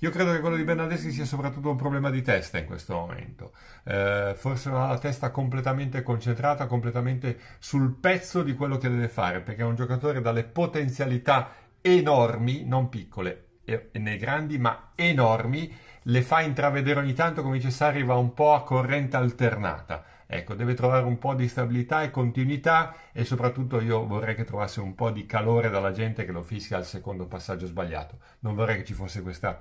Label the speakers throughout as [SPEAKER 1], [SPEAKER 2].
[SPEAKER 1] Io credo che quello di Bernardeschi sia soprattutto un problema di testa in questo momento. Eh, forse non ha la testa completamente concentrata, completamente sul pezzo di quello che deve fare, perché è un giocatore dalle potenzialità enormi, non piccole né grandi, ma enormi, le fa intravedere ogni tanto, come dice Sarri, va un po' a corrente alternata Ecco, deve trovare un po' di stabilità e continuità e soprattutto io vorrei che trovasse un po' di calore dalla gente che lo fischia al secondo passaggio sbagliato. Non vorrei che ci fosse questa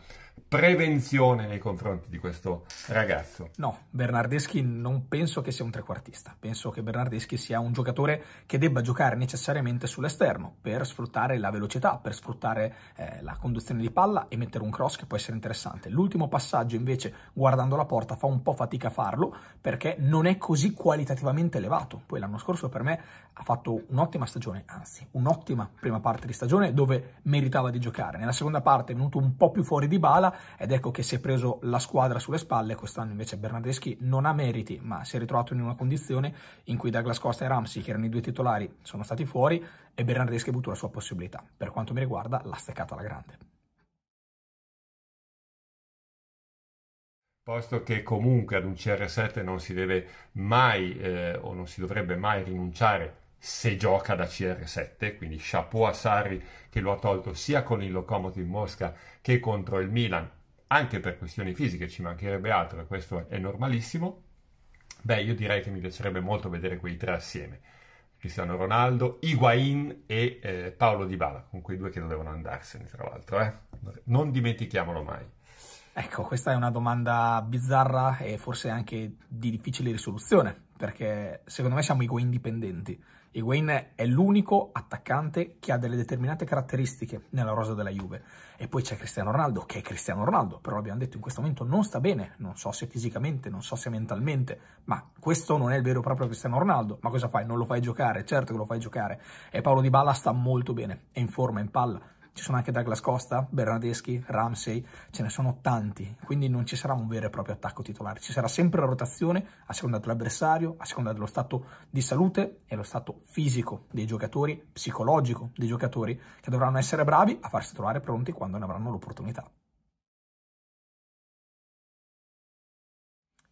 [SPEAKER 1] prevenzione nei confronti di questo ragazzo.
[SPEAKER 2] No, Bernardeschi non penso che sia un trequartista. Penso che Bernardeschi sia un giocatore che debba giocare necessariamente sull'esterno per sfruttare la velocità, per sfruttare eh, la conduzione di palla e mettere un cross che può essere interessante. L'ultimo passaggio invece, guardando la porta, fa un po' fatica a farlo perché non è così così qualitativamente elevato. Poi l'anno scorso per me ha fatto un'ottima stagione, anzi un'ottima prima parte di stagione dove meritava di giocare. Nella seconda parte è venuto un po' più fuori di bala ed ecco che si è preso la squadra sulle spalle. Quest'anno invece Bernardeschi non ha meriti, ma si è ritrovato in una condizione in cui Douglas Costa e Ramsey, che erano i due titolari, sono stati fuori e Bernardeschi ha avuto la sua possibilità. Per quanto mi riguarda l'ha steccata alla grande.
[SPEAKER 1] posto che comunque ad un CR7 non si deve mai eh, o non si dovrebbe mai rinunciare se gioca da CR7, quindi chapeau a Sarri che lo ha tolto sia con il Lokomotiv Mosca che contro il Milan, anche per questioni fisiche, ci mancherebbe altro, e questo è normalissimo. Beh, io direi che mi piacerebbe molto vedere quei tre assieme. Cristiano Ronaldo, Higuain e eh, Paolo Dybala, con quei due che dovevano andarsene, tra l'altro. Eh? Non dimentichiamolo mai.
[SPEAKER 2] Ecco, questa è una domanda bizzarra e forse anche di difficile risoluzione, perché secondo me siamo i Higuain dipendenti. Higuain è l'unico attaccante che ha delle determinate caratteristiche nella rosa della Juve. E poi c'è Cristiano Ronaldo, che è Cristiano Ronaldo, però l'abbiamo detto in questo momento non sta bene, non so se fisicamente, non so se mentalmente, ma questo non è il vero e proprio Cristiano Ronaldo. Ma cosa fai? Non lo fai giocare? Certo che lo fai giocare. E Paolo Di Balla sta molto bene, è in forma, è in palla, ci sono anche Douglas Costa, Bernadeschi, Ramsey, ce ne sono tanti, quindi non ci sarà un vero e proprio attacco titolare, ci sarà sempre la rotazione a seconda dell'avversario, a seconda dello stato di salute e lo stato fisico dei giocatori, psicologico dei giocatori, che dovranno essere bravi a farsi trovare pronti quando ne avranno l'opportunità.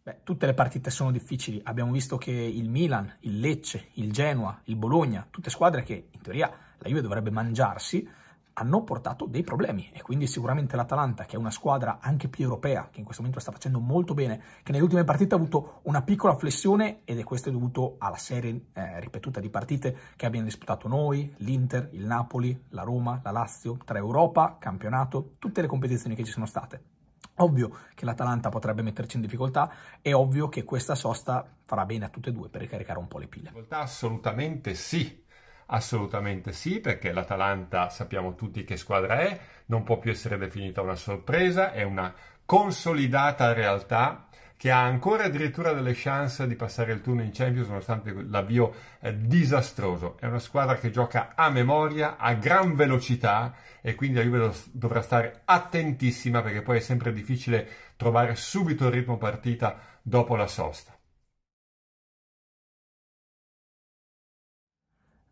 [SPEAKER 2] Beh, tutte le partite sono difficili. Abbiamo visto che il Milan, il Lecce, il Genoa, il Bologna, tutte squadre che in teoria la Juve dovrebbe mangiarsi, hanno portato dei problemi e quindi sicuramente l'Atalanta, che è una squadra anche più europea, che in questo momento sta facendo molto bene, che nelle ultime partite ha avuto una piccola flessione ed è questo dovuto alla serie eh, ripetuta di partite che abbiamo disputato noi, l'Inter, il Napoli, la Roma, la Lazio, tra Europa, campionato, tutte le competizioni che ci sono state. Ovvio che l'Atalanta potrebbe metterci in difficoltà, è ovvio che questa sosta farà bene a tutte e due per ricaricare un po' le pile.
[SPEAKER 1] Assolutamente sì, Assolutamente sì, perché l'Atalanta sappiamo tutti che squadra è, non può più essere definita una sorpresa, è una consolidata realtà che ha ancora addirittura delle chance di passare il turno in Champions nonostante l'avvio eh, disastroso. È una squadra che gioca a memoria, a gran velocità e quindi la Juve dovrà stare attentissima perché poi è sempre difficile trovare subito il ritmo partita dopo la sosta.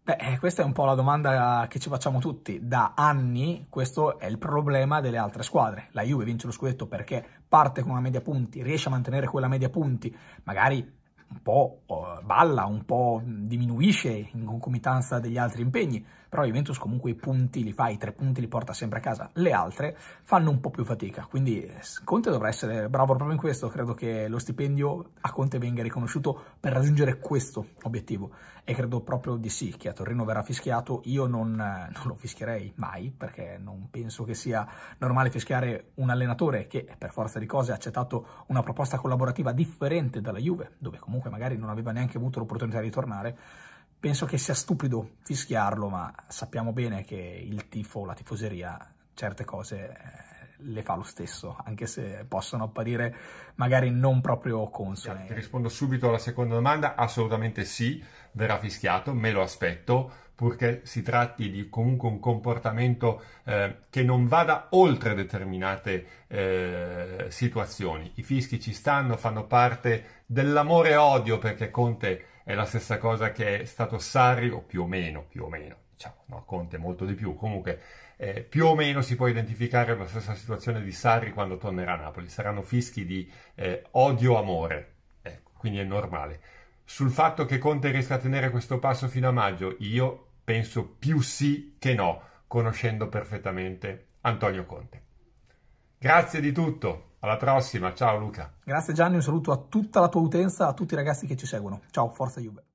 [SPEAKER 1] Beh,
[SPEAKER 2] eh, questa è un po' la domanda che ci facciamo tutti. Da anni questo è il problema delle altre squadre. La Juve vince lo scudetto perché parte con una media punti, riesce a mantenere quella media punti, magari un po' eh, balla, un po' diminuisce in concomitanza degli altri impegni, però Juventus comunque i punti li fa, i tre punti li porta sempre a casa, le altre fanno un po' più fatica, quindi eh, Conte dovrà essere bravo proprio in questo, credo che lo stipendio a Conte venga riconosciuto per raggiungere questo obiettivo e credo proprio di sì che a Torino verrà fischiato, io non, eh, non lo fischierei mai perché non penso che sia normale fischiare un allenatore che per forza di cose ha accettato una proposta collaborativa differente dalla Juve, dove comunque comunque magari non aveva neanche avuto l'opportunità di tornare, penso che sia stupido fischiarlo, ma sappiamo bene che il tifo, la tifoseria, certe cose eh, le fa lo stesso, anche se possono apparire
[SPEAKER 1] magari non proprio consone. Ti rispondo subito alla seconda domanda, assolutamente sì, verrà fischiato, me lo aspetto, purché si tratti di comunque un comportamento eh, che non vada oltre determinate eh, situazioni. I fischi ci stanno, fanno parte dell'amore-odio, perché Conte è la stessa cosa che è stato Sarri, o più o meno, più o meno, diciamo, no, Conte molto di più, comunque eh, più o meno si può identificare la stessa situazione di Sarri quando tornerà a Napoli. Saranno fischi di eh, odio-amore, ecco, quindi è normale. Sul fatto che Conte riesca a tenere questo passo fino a maggio, io penso più sì che no, conoscendo perfettamente Antonio Conte. Grazie di tutto, alla prossima, ciao Luca.
[SPEAKER 2] Grazie Gianni, un saluto a tutta la tua utenza, a tutti i ragazzi che ci seguono. Ciao, forza Juve.